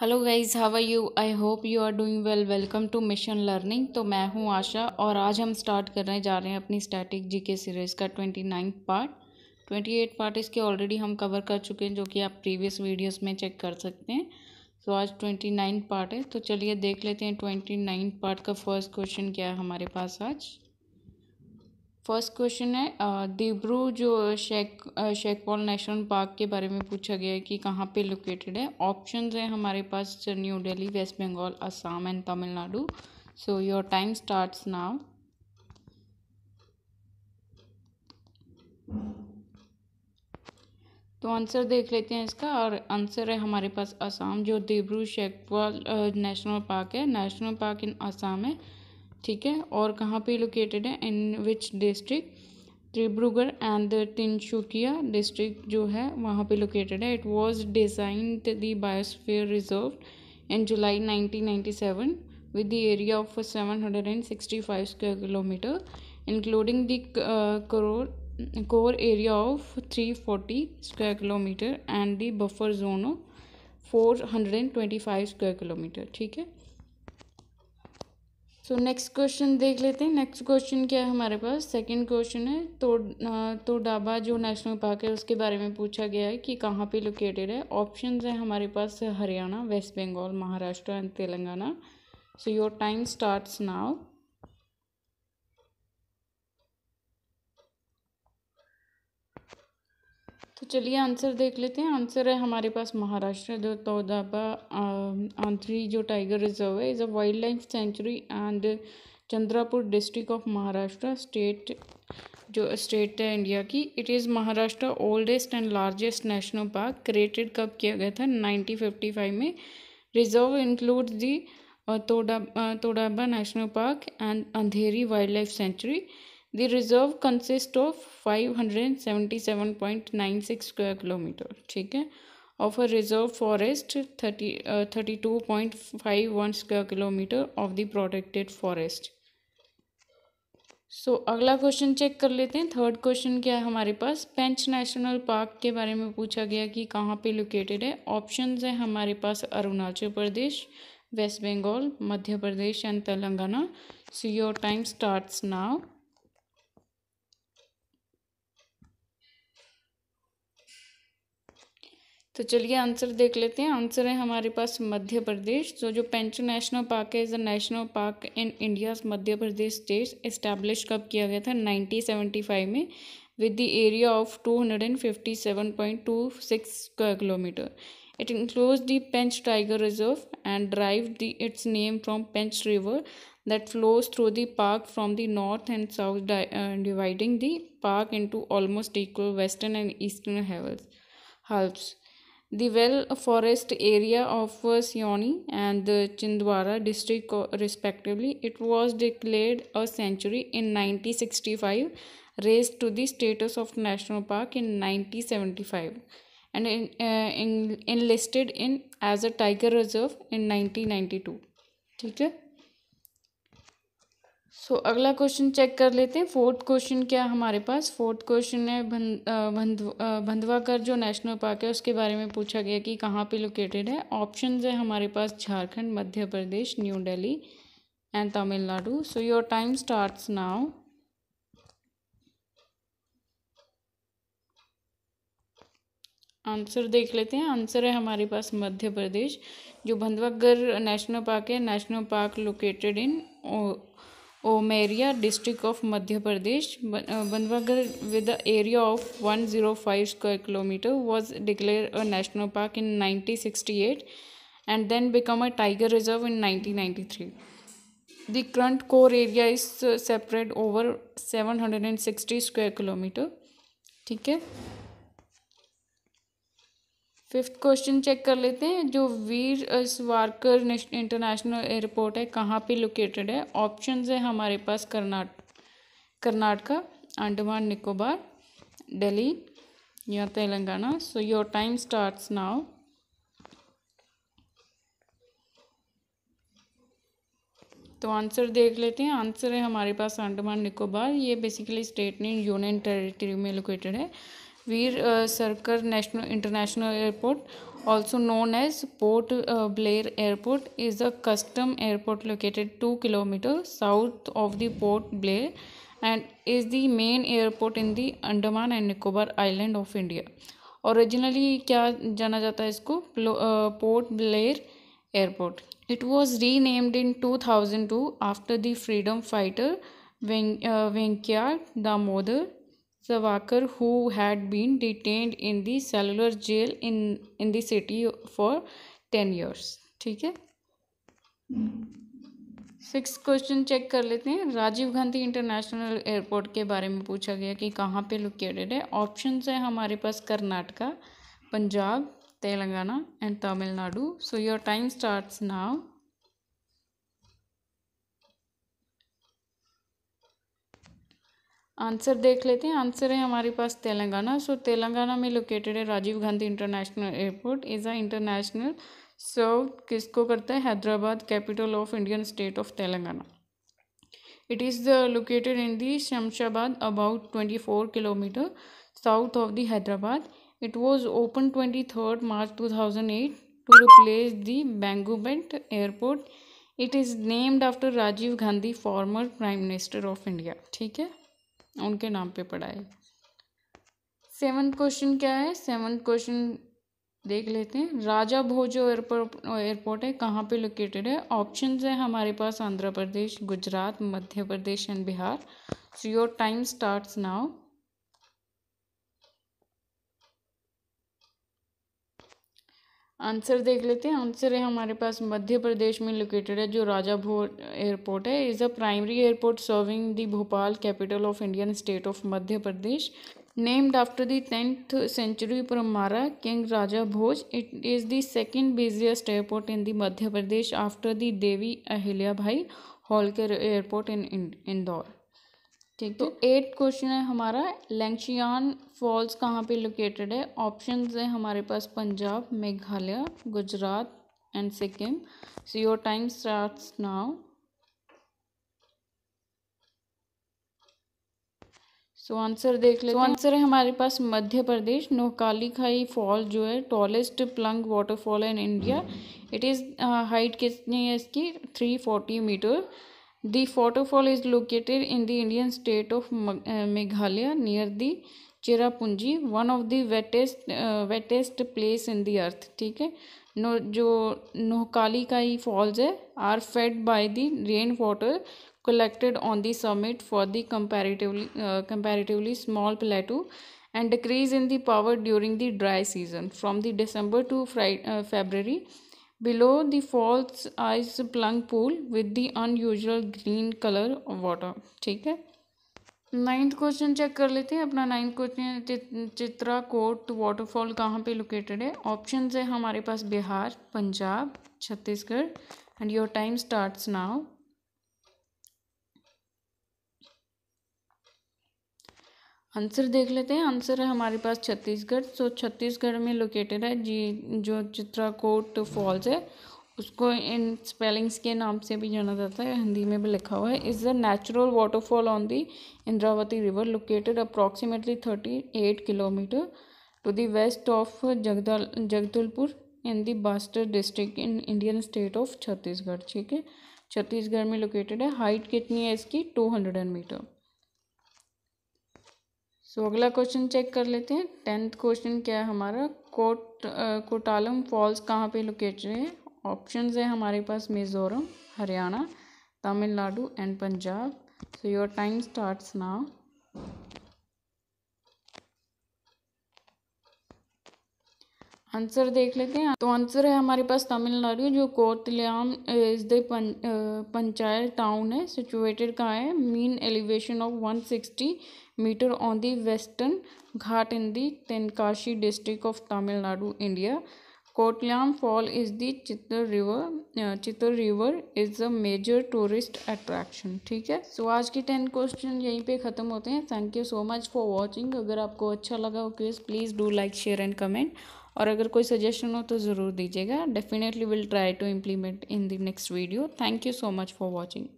Hello guys how are you I hope you are doing well welcome to mission learning तो मैं हूं आशा और आज हम स्टार्ट करने जा रहे हैं अपनी स्टैटिक जी के सीरीज़ का twenty ninth part twenty eight part इसके ऑलरेडी हम कवर कर चुके हैं जो कि आप प्रीवियस वीडियोस में चेक कर सकते हैं सो so, आज ट्वेंटी नाइन्थ पार्ट है तो चलिए देख लेते हैं ट्वेंटी नाइन्थ पार्ट का फर्स्ट क्वेश्चन क्या है हमारे पास आज फर्स्ट क्वेश्चन है दिब्रू जो शेक शेकपॉल नेशनल पार्क के बारे में पूछा गया है कि कहाँ पे लोकेटेड है ऑप्शंस हैं हमारे पास New Delhi West Bengal Assam and Tamil Nadu so your time starts now तो आंसर देख लेते हैं इसका और आंसर है हमारे पास असम जो दिब्रू शेखवाल नेशनल पार्क है नेशनल पार्क इन असम है ठीक है और कहाँ पे लोकेटेड है in which district Dibrugarh and Tinsukia district जो है वहाँ पे लोकेटेड है it was design the biosphere reserve in July 1997 with the area of 765 square kilometer including the core core area of 340 square kilometer and the buffer zone of 425 square kilometer ठीक है so next question देख लेते हैं next question क्या है हमारे पास second question है तो तो डाबा जो नेशनल पार्क है उसके बारे में पूछा गया है कि कहाँ पे लोकेटेड है ऑप्शंस हैं हमारे पास Haryana West Bengal Maharashtra and Telangana so your time starts now तो चलिए आंसर देख लेते हैं आंसर है हमारे पास महाराष्ट्र जो तोदाबा आंध्री जो टाइगर रिजर्व है is a wild life sanctuary and Chandrapur district of Maharashtra state जो स्टेट है इंडिया की it is Maharashtra oldest and largest national park created कब किया गया था नाइनटीन फिफ्टी फाइव में reserve include the Tadoba Tadoba national park and Andhari wild life sanctuary The reserve consists of 577.96 square kilometer. ठीक है of a reserve forest point uh, 32.51 square kilometer of the protected forest. So so, अगला question check कर लेते हैं third question क्या है हमारे पास पेंच national park के बारे में पूछा गया कि कहाँ पे लोकेटेड है ऑप्शंस हैं हमारे पास Arunachal Pradesh West Bengal Madhya Pradesh and Telangana so your time starts now तो चलिए आंसर देख लेते हैं आंसर है हमारे पास मध्य प्रदेश तो जो पेंच नेशनल पार्क है is a national park in India Madhya Pradesh state establish कब किया गया था नाइनटीन सेवेंटी फाइव में with the area of two hundred and fifty seven point two six square kilometer it enclose the Pench tiger reserve and drive the its name from Pench river that flows through the park from the north and south dividing the park in almost equal western and eastern halves halves The well forest area of Sioni and the Chindwara district respectively, it was declared a sanctuary in 1965, raised to the status of national park in 1975 and in, uh, in, enlisted in as a tiger reserve in 1992. ठीक है so so, अगला question check कर लेते हैं fourth question क्या हमारे पास fourth question है भंध भंधवा कर जो नेशनल पार्क है उसके बारे में पूछा गया कि कहाँ पे लोकेटेड है ऑप्शन है हमारे पास Jharkhand Madhya Pradesh New Delhi and Tamil Nadu so your time starts now answer देख लेते हैं आंसर है हमारे पास मध्य प्रदेश जो भंधवागढ़ नेशनल पार्क है national park located in Umaria district of Madhya Pradesh Bandhavgarh with area of one zero five square kilometer was declare a national park in nineteen sixty eight and then become a tiger reserve in nineteen ninety three the current core area is separate over seven hundred and sixty square kilometer ठीक है fifth question check कर लेते हैं जो वीर स्वारकर international airport है कहाँ पे located है ऑप्शन है हमारे पास कर्नाटक कर्नाटका अंडमान निकोबार दिल्ली या Telangana so your time starts now तो आंसर देख लेते हैं आंसर है हमारे पास अंडमान निकोबार ये बेसिकली स्टेट यूनियन टेरिटरी में लोकेटेड है Veer Savarkar national international airport also known as Port Blair airport is a custom airport located two kilometer south of the Port Blair and is the main airport in the Andaman and Nicobar island of India originally क्या जाना जाता है इसको Port Blair airport it was renamed in two thousand two after the freedom fighter Vinayak Damodar Zavakar, who had been detained in the cellular jail in, in the city for 10 years. ठीक है six question check कर लेते हैं Rajiv Gandhi international airport के बारे में पूछा गया कि कहाँ पे लोकेटेड है ऑप्शन है हमारे पास Karnataka Punjab Telangana and Tamil Nadu so your time starts now answer देख लेते हैं आंसर है हमारे पास तेलंगाना सो तेलंगाना में लोकेटेड है Rajiv Gandhi international airport is a international so किसको करता है Hyderabad capital of Indian state of Telangana it is the located in the Shamshabad about twenty four kilometer south of the Hyderabad it was open twenty third March two thousand eight to replace the Begumpet airport it is named after Rajiv Gandhi former prime minister of India ठीक है उनके नाम पे पड़ा है seven question क्या है seven question देख लेते हैं राजा भोज एयरपोर्ट एयरपोर्ट है कहाँ पे लोकेटेड है ऑप्शन है हमारे पास Andhra Pradesh Gujarat Madhya Pradesh and Bihar so your time starts now answer देख लेते हैं आंसर है हमारे पास मध्य प्रदेश में लोकेटेड है जो राजा भो एयरपोर्ट है is a primary airport serving the Bhopal capital of Indian state of Madhya Pradesh named after the tenth century Paramara king Raja Bhoj it is the second busiest airport in the Madhya Pradesh after the Devi Ahilya Bai Holkar airport इन इंदौर ठीक तो eight question है हमारा लेंगशियान false कहाँ पे located है option है हमारे पास Punjab Meghalaya Gujarat and Sikkim so your time start now so answer देख लेते हैं आंसर है हमारे पास मध्य प्रदेश नोकाली खाई फॉल जो है tallest plunge waterfall in India it is height कितनी है इसकी three forty meter The waterfall is located in the Indian state of uh, Meghalaya near the Cherrapunji one of the wettest uh, wettest place in the earth. ठीक है no जो नोहकाली का ही falls है are fed by the rain collected on the summit for the comparatively uh, comparatively small plateau and decrease in the power during the dry season from the december to Friday, uh, february Below the falls is plunk pool with the unusual green color of water. ठीक है ninth question check कर लेते हैं अपना ninth question Chitrakote waterfall कहाँ पे located है option है हमारे पास Bihar Punjab Chhattisgarh and your time starts now answer देख लेते हैं आंसर है हमारे पास छत्तीसगढ़ सो तो छत्तीसगढ़ में लोकेटेड है जी जो चित्राकोट फॉल्स है उसको इन स्पेलिंग्स के नाम से भी जाना जाता है हिंदी में भी लिखा हुआ है is the natural waterfall on the Indravati river located approximately thirty eight kilometer to the west of Jagdal Jagdalpur in the Bastar district in Indian state of Chhattisgarh ठीक है छत्तीसगढ़ में लोकेटेड है हाइट कितनी है इसकी टू हंड्रेड मीटर सो अगला क्वेश्चन चेक कर लेते हैं टेंथ क्वेश्चन क्या है हमारा कोट कोटालम फॉल्स कहाँ पे लोकेटेड है ऑप्शंस है हमारे पास Mizoram Haryana Tamil Nadu and Punjab so your time starts now answer देख लेते हैं तो आंसर है हमारे पास तमिलनाडु जो Courtallam is the panchayat town है सिचुएटेड कहाँ है mean elevation of one sixty meter on the Western Ghat in the Tenkasi district of Tamil Nadu India Courtallam fall is the Chittar river Chittar river is a major tourist attraction ठीक है सो so, आज के टेन क्वेश्चन यहीं पे ख़त्म होते हैं thank you so much for watching अगर आपको अच्छा लगा हो please do like share and comment और अगर कोई सजेशन हो तो ज़रूर दीजिएगा definitely will try to implement in the next video thank you so much for watching